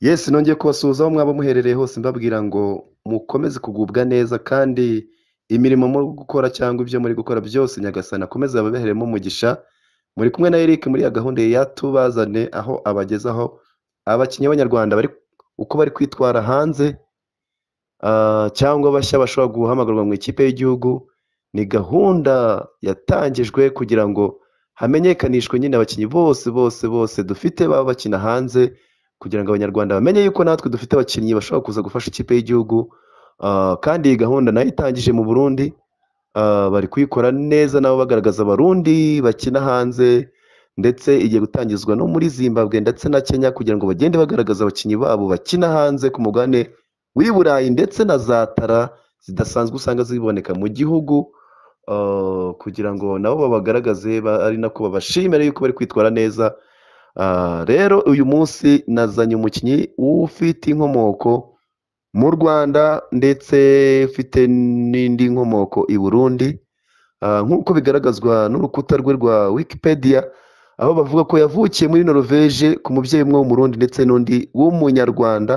yesu nongeye kubasuhuza aho mwaba muherereye hose mbabwira ngo mukomeze kugubwa neza kandi imirimo muri gukora cyangwa ibyo muri gukora byose nyagasana akomeze ababeheremo umugisha muri kumwe na eric muri ya gahunda ya tubazane aho abagezaho abakinnyi b'abanyarwanda uko bari kwitwara hanze ah, cyangwa bashya bashobora guhamagarwa mu ikipe y'igihugu ni gahunda yatangijwe kugira ngo hamenyekanishwe nyine abakinnyi bose bose bose dufite baba bakina hanze kugira ngo abanyarwanda bamenye yuko natwe dufite abakinnyi bashobora kuza gufasha ikipe y'igihugu ah, kandi iyi gahunda nayo itangije mu burundi ah, bari kuyikora neza nabo bagaragaza abarundi bakina hanze ndetse igiye gutangizwa no muri zimbabwe ndetse na kenya kugira ngo bagende bagaragaza abakinnyi babo bakina hanze ku mugabane w'i burayi ndetse na za tara zidasanzwe usanga ziboneka mu gihugu ah, kugira ngo nabo babagaragaze ari nako babashimire yuko bari kwitwara neza Ah, rero uyu munsi nazanye umukinnyi ufite inkomoko mu rwanda ndetse ufite n'indi nkomoko i burundi ah, nk'uko bigaragazwa n'urukuta rwe rwa wikipedia aho bavuga ko yavukiye muri norvege ku mubyeyi umwe w'umurundi ndetse n'undi w'umunyarwanda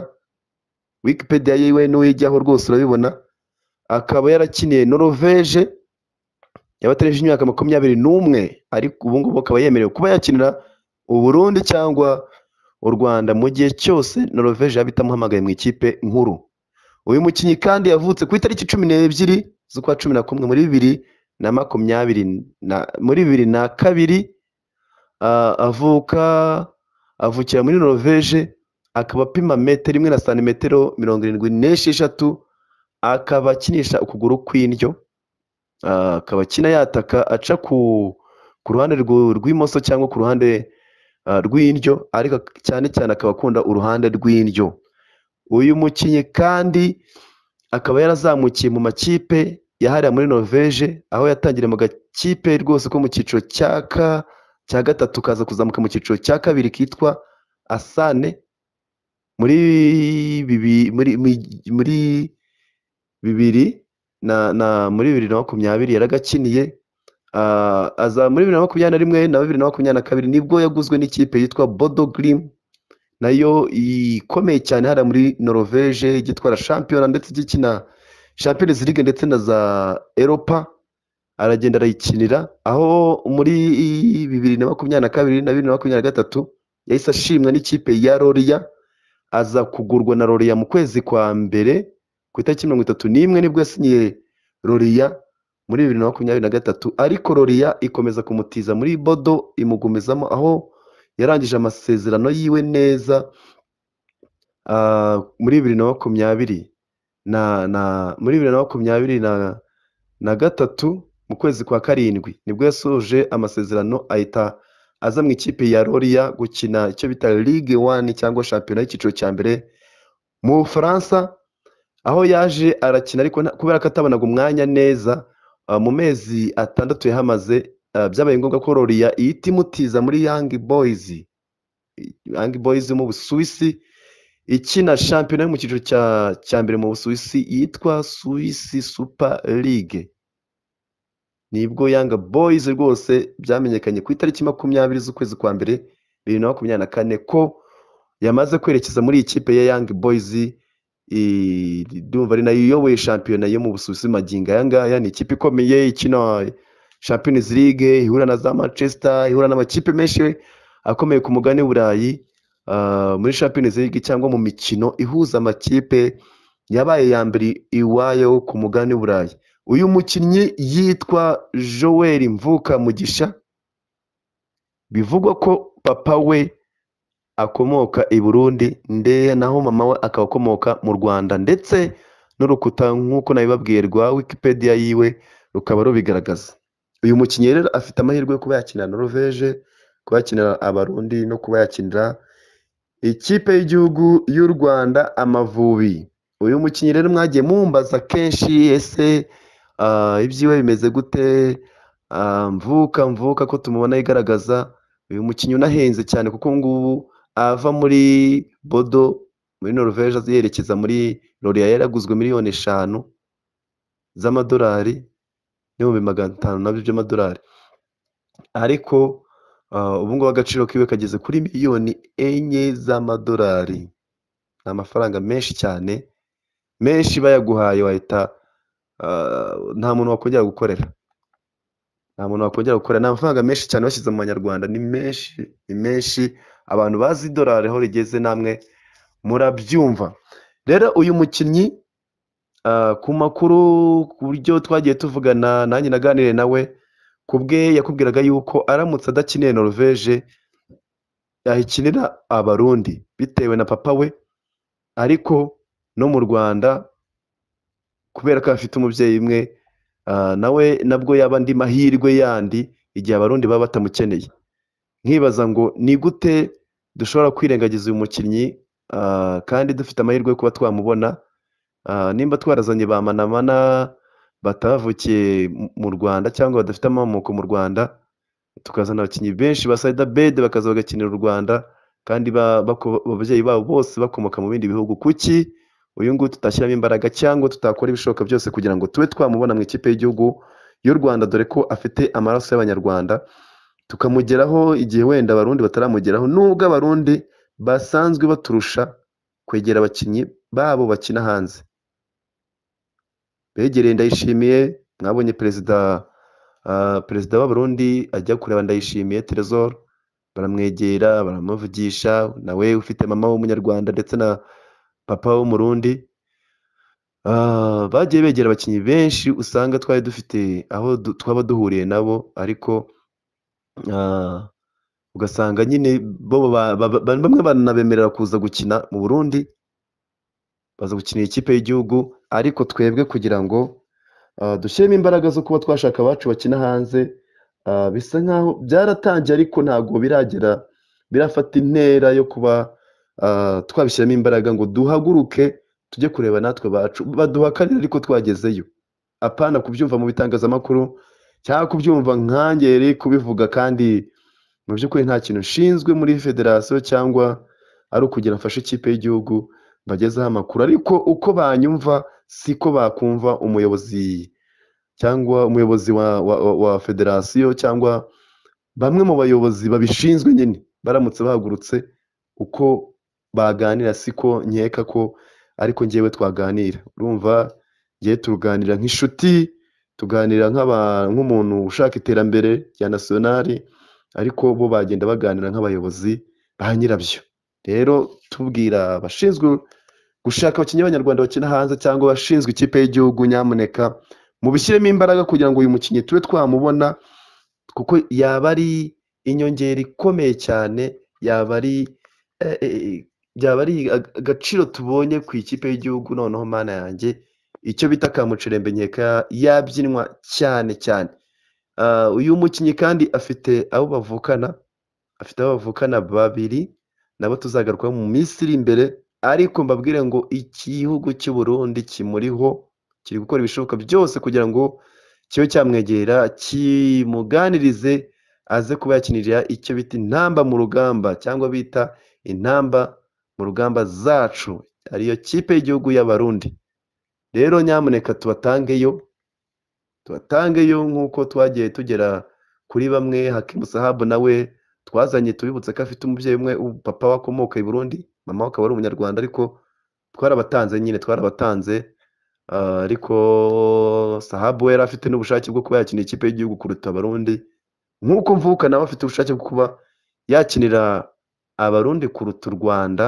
wikipedia yiwe n'uyijyaho rwose urabibona akaba yarakiniye norvege yaba atarengeje imyaka makumyabiri n'umwe ariko ubu ngubu akaba yemerewe kuba yakinira u Burundi cyangwa u Rwanda mu gihe cyose Norvege yaba itamuhamagaye mu ikipe nkuru uyu mukinnyi kandi yavutse ku itariki cumi n'ebyiri z'ukwa cumi na kumwe muri bibiri na makumyabiri na muri bibiri na kabiri ah, avuka avukira muri Norvege akaba apima metero imwe na santimetero mirongo irindwi n'esheshatu akaba akinisha ukuguru kw'indyo ah, akaba akina yataka aca ku ruhande rw'imoso cyangwa ku ruhande Uh, rw'indyo ariko cyane cyane akaba akunda uruhande rw'indyo uyu mukinnyi kandi akaba yarazamukiye mu makipe ya muri noveje aho yatangiriye mu gakipe rwose ko mu cyiciro cya gatatu kaza kuzamuka mu cyiciro cya kabiri kitwa asane muri bibiri na makumyabiri yaragakiniye Ah, aza muri bibiri na makumyabiri na rimwe na bibiri na makumyabiri na kabiri nibwo yaguzwe n'ikipe yitwa bodo girimu nayo ikomeye cyane hariya muri noroveje igitwara shampiyona ndetse igikina shampiyona ziriga ndetse na za eropa aragenda arayikinira aho muri bibiri na makumyabiri na kabiri na bibiri na makumyabiri na gatatu yahise ashimwa n'ikipe ya roriya aza kugurwa na roriya mu kwezi kwa mbere ku itariki mirongo itatu n'imwe nibwo yasinyiye roriya muri bibiri na makumyabiri na gatatu ariko roriya ikomeza kumutiza muri bodo imugumizamo aho yarangije amasezerano yiwe neza ah, muri bibiri na makumyabiri na na muri bibiri na makumyabiri na na gatatu mu kwezi kwa karindwi nibwo yasoje amasezerano ahita aza mu ikipe ya roriya gukina icyo bita ligue wani cyangwa shampiyona y'icyiciro cya mbere mu bufaransa aho yaje arakina ariko kubera ko atabonaga umwanya neza Ah, mu mezi atandatu yahamaze ah, byabaye ngombwa ko roriya ihita imutiza muri yangi boyizi yangi boyizi mu busuwisi ikina shampiyona yo mu cyiciro cya mbere mu busuwisi yitwa suwisi supa ligue nibwo yanga boyizi rwose byamenyekanye ku itariki makumyabiri z'ukwezi kwa mbere bibiri na makumyabiri na kane ko yamaze kwerekeza muri iyi kipe ya yangi boyizi ndumva ari nayo iyoboye shampiyona yo mu busuwisi magingo aya ngaya ni ikipe ikomeye ikina shampiyonizi League ihura na za manchester ihura n'amakipe menshi akomeye ku mugani Burayi ah, muri shampiyonizi League cyangwa mu mikino ihuza amakipe yabaye ya mbere iwayo ku mugani Burayi uyu mukinnyi yitwa joel mvuka mugisha bivugwa ko papa we akomoka i Burundi nde naho mama we akaba akomoka mu Rwanda ndetse n'urukuta nk'uko nabibabwiye rwa wikipedia yiwe rukaba rubigaragaza uyu mukinnyi rero afite amahirwe yo kuba yakinira Norvege kuba yakinira abarundi no kuba yakinira ikipe y'igihugu y'u Rwanda Amavubi uyu mukinnyi rero mwagiye mumbaza kenshi ese ah, ibyiwe bimeze gute ah, mvuka mvuka ko tumubona yigaragaza uyu mukinnyi unahenze cyane kuko ngubu ava muri bodo muri noruveje yerekeza muri Loria yaraguzwe miliyoni eshanu z'amadolari n'ibihumbi magana atanu nabyo by'amadolari ariko uh, ubu ngubu agaciro kiwe kageze kuri miliyoni enye z'amadolari ni amafaranga menshi cyane menshi bayaguhaye wahita uh, nta muntu wakongera gukorera nta muntu wakongera gukorera ni amafaranga menshi cyane bashyize mu manyarwanda ni menshi ni menshi abantu bazi idolari aho rigeze namwe murabyumva rero uyu mukinnyi ah, ku makuru ku buryo twagiye tuvugana nanjye naganire nawe ku bwe yakubwiraga yuko aramutse adakiniye norvege yahikinira abarundi bitewe na papa we ariko no mu rwanda kubera ko afite umubyeyi umwe ah, nawe nabwo yaba andi mahirwe yandi igihe abarundi baba batamukeneye nkibaza ngo ni gute dushobora kwirengagiza uyu mukinnyi ah, kandi dufite amahirwe yo kuba twamubona ah, nimba twarazanye ba manamana batavukiye mu rwanda cyangwa badafite amamuko mu rwanda tukazana abakinnyi benshi ba basayida bede bakaza bagakinira u rwanda kandi ababyeyi babo bose bakomoka mu bindi bihugu kuki uyu nguyu tutashyiramo imbaraga cyangwa tutakora ibishoboka byose kugira ngo tube twamubona mu ikipe y'igihugu y'u rwanda dore ko afite amaraso y'abanyarwanda tukamugeraho igihe wenda abarundi bataramugeraho nubwo abarundi basanzwe baturusha kwegera abakinnyi babo bakina hanze begereye ndayishimiye mwabonye perezida perezida w'abarundi ajya kureba ndayishimiye terezoro baramwegera baramuvugisha nawe ufite mama w'umunyarwanda ndetse na papa w'umurundi bagiye begera abakinnyi benshi usanga twari dufite aho twaba duhuriye nabo ariko Ah, ugasanga nyine bo bamwe banabemerera kuza gukina mu Burundi baza gukinira ikipe y'igihugu ariko twebwe kugira ngo ah, dushyiremo imbaraga zo kuba twashaka abacu bakina hanze ah, bisa nk'aho byaratangiye ariko ntabwo biragera birafata intera yo kuba twabishyiramo imbaraga ngo duhaguruke tujye kureba natwe bacu baduhakanire ariko twagezeyo apana kubyumva mu bitangazamakuru cyangwa kubyumva nkanjye kubivuga kandi mu by'ukuri nta kintu ushinzwe muri federasiyo cyangwa ari ukugira mfashe ikipe y'igihugu mbagezeho amakuru ariko uko banyumva si ko bakumva umuyobozi cyangwa umuyobozi wa wa federasiyo cyangwa bamwe mu bayobozi babishinzwe nyine baramutse bahagurutse uko baganira si ko nkeka ko ariko njyewe twaganira urumva ngewe turuganira nk'inshuti tuganira nk'umuntu ushaka iterambere rya nasiyonari ariko bo bagenda baganira nk'abayobozi ba nyirabyo rero tubwira abashinzwe gushaka abakinnyi b'abanyarwanda bakina hanze cyangwa abashinzwe ikipe y'igihugu nyamuneka mubishyiremo imbaraga kugira ngo uyu mukinnyi tube twamubona kuko yaba ari inyongera ikomeye cyane yaba ari byaba eh, eh, ari agaciro tubonye ku ikipe y'igihugu noneho mana yanjye icyo bita kamucerembegeka yabyinwa cyane cyane ah, uyu mukinnyi kandi afite abo bavukana afite abo bavukana babiri nabo tuzagarukaho mu minsi iri imbere ariko mbabwire ngo igihugu cy'u Burundi kimuriho kiri gukora ibishoboka byose kugira ngo kibe cyamwegera kimuganirize aze kuba yakinirira icyo bita intamba mu rugamba cyangwa bita intamba mu rugamba zacu ariyo kipe y'igihugu y'abarundi rero nyamuneka tubatangeyo tubatangeyo nk'uko twagiye tugera kuri bamwe hakimu sahabu nawe twazanye tubibutse ko afite umubyeyi umwe papa wakomoka i burundi mama we akaba ari umunyarwanda ariko twarabatanze nyine twarabatanze ah, ariko sahabu we yari afite n'ubushake bwo kuba yakina ikipe y'igihugu kuruta abarundi nk'uko mvuka nawe afite ubushake bwo kuba yakinira abarundi kuruta u rwanda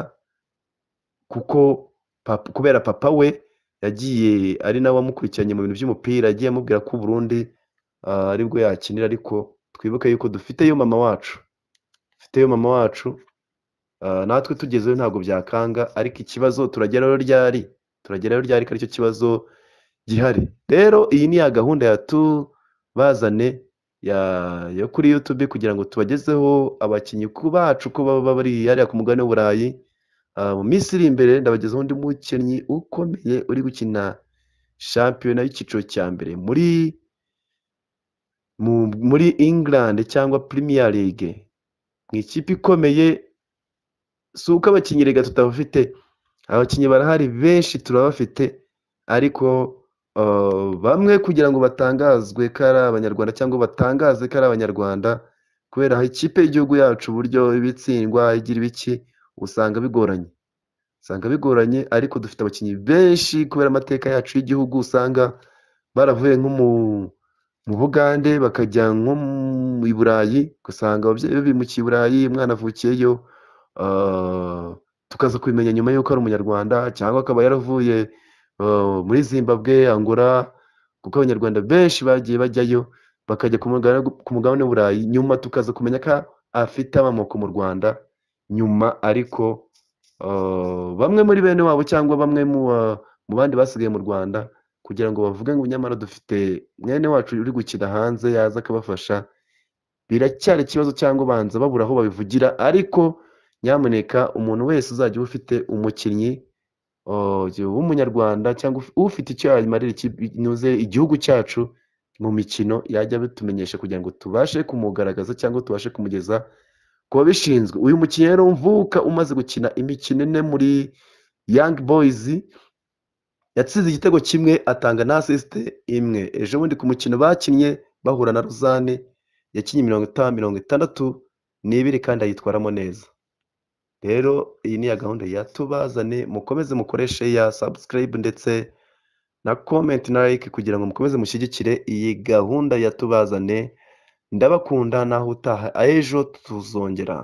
kuko kubera papa we yagiye ari nawe wamukurikiranye mu bintu by'umupira yagiye amubwira ko Burundi ah, aribwo yakinira ariko twibuke yuko dufite yo mama wacu dufiteyo mama wacu ah, natwe tugezeyo ntabwo byakanga ariko ikibazo turageraho ryari turagerayo ryari ko aricyo kibazo gihari rero iyi ni ya gahunda yatubazane yo kuri yutube kugira ngo tubagezeho abakinnyi bacu ko baba bari hariya ku mugabane w'uburayi Ah, mu minsi iri imbere ndabagezaho undi mukinnyi ukomeye uri gukina shampiyona y'icyiciro cya mbere muri muri england cyangwa premier league mu ikipe ikomeye si uko abakinnyi rega tutabafite abakinnyi barahari benshi turabafite ariko ah, bamwe kugira ngo batangazwe ko ari abanyarwanda cyangwa batangaze ko ari abanyarwanda kubera ikipe y'igihugu yacu uburyo iba itsindwa igira ibiki usanga bigoranye usanga bigoranye ariko dufite abakinnyi benshi kubera amateka yacu y'igihugu usanga baravuye nko mu bugande bakajya nko mu burayi ugasanga ababyeyi be bimukiye i burayi umwana avukiyeyo ah, tukaza kubimenya nyuma y'uko ari umunyarwanda cyangwa akaba yaravuye ah, muri zimbabwe angora kuko abanyarwanda benshi bagiye bajyayo bakajya ku mugabane w'i burayi nyuma tukaza kumenya ko afite amoko mu rwanda nyuma ariko eh, bamwe muri bene wabo cyangwa bamwe mu bandi basigaye mu rwanda kugira ngo bavuge ngo nyamara dufite mwene wacu uri gukina hanze yaza akabafasha biracyari ikibazo cyangwa banza babura aho babivugira ariko nyamuneka umuntu wese uzajya uba ufite umukinnyi eh, w'umunyarwanda cyangwa ufite icyo yamarira igihugu cyacu mu mikino yajya bitumenyesha kugira ngo tubashe kumugaragaza cyangwa tubashe kumugeza ku babishinzwe uyu mukinnyi rero mvuka umaze gukina imikino ine muri yangi boyizi yatsinze igitego kimwe atanga na asisite imwe ejo bundi ku mukino bakinnye bahura na ruzane yakinnye mirongo itanu mirongo itandatu n'ibiri kandi ayitwaramo neza rero iyi ni ya gahunda yatubazane mukomeze mukoreshe ya sabusikarayibu ndetse na komenti na like kugira ngo mukomeze mushyigikire iyi gahunda yatubazane ndabakunda ntaho utaha ejo tuzongera